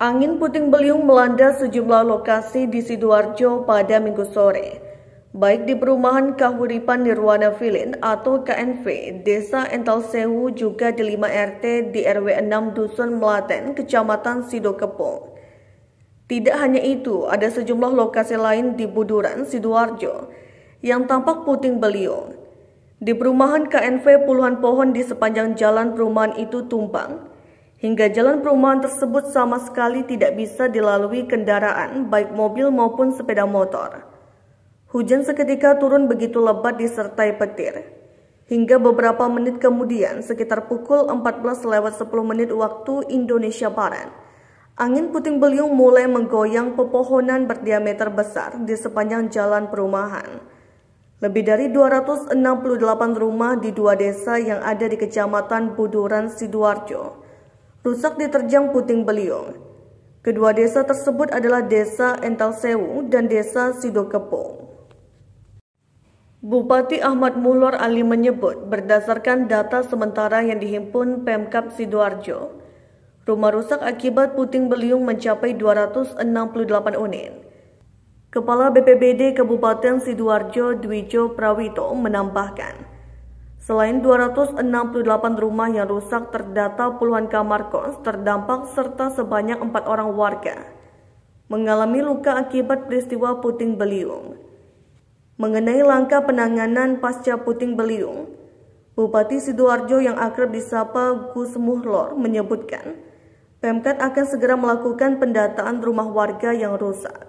Angin puting beliung melanda sejumlah lokasi di Sidoarjo pada minggu sore. Baik di perumahan Kahuripan Nirwana Filin atau KNV, Desa Ental juga di 5 RT di RW 6 Dusun Melaten, Kecamatan Sidokepung. Tidak hanya itu, ada sejumlah lokasi lain di Buduran, Sidoarjo yang tampak puting beliung. Di perumahan KNV puluhan pohon di sepanjang jalan perumahan itu tumpang hingga jalan perumahan tersebut sama sekali tidak bisa dilalui kendaraan baik mobil maupun sepeda motor. Hujan seketika turun begitu lebat disertai petir. Hingga beberapa menit kemudian, sekitar pukul 14 lewat 10 menit waktu Indonesia Barat, angin puting beliung mulai menggoyang pepohonan berdiameter besar di sepanjang jalan perumahan. Lebih dari 268 rumah di dua desa yang ada di Kecamatan Buduran, Sidoarjo, rusak diterjang puting beliung. Kedua desa tersebut adalah Desa Entalsewu dan Desa Sidokepung. Bupati Ahmad Mulor Ali menyebut berdasarkan data sementara yang dihimpun Pemkap Sidoarjo, rumah rusak akibat puting beliung mencapai 268 unit. Kepala BPBD Kabupaten Sidoarjo Dwijo Prawito menambahkan, Selain 268 rumah yang rusak, terdata puluhan kamar kos terdampak serta sebanyak empat orang warga mengalami luka akibat peristiwa puting beliung. Mengenai langkah penanganan pasca puting beliung, Bupati Sidoarjo yang akrab disapa Gus Muhlor menyebutkan, Pemkat akan segera melakukan pendataan rumah warga yang rusak.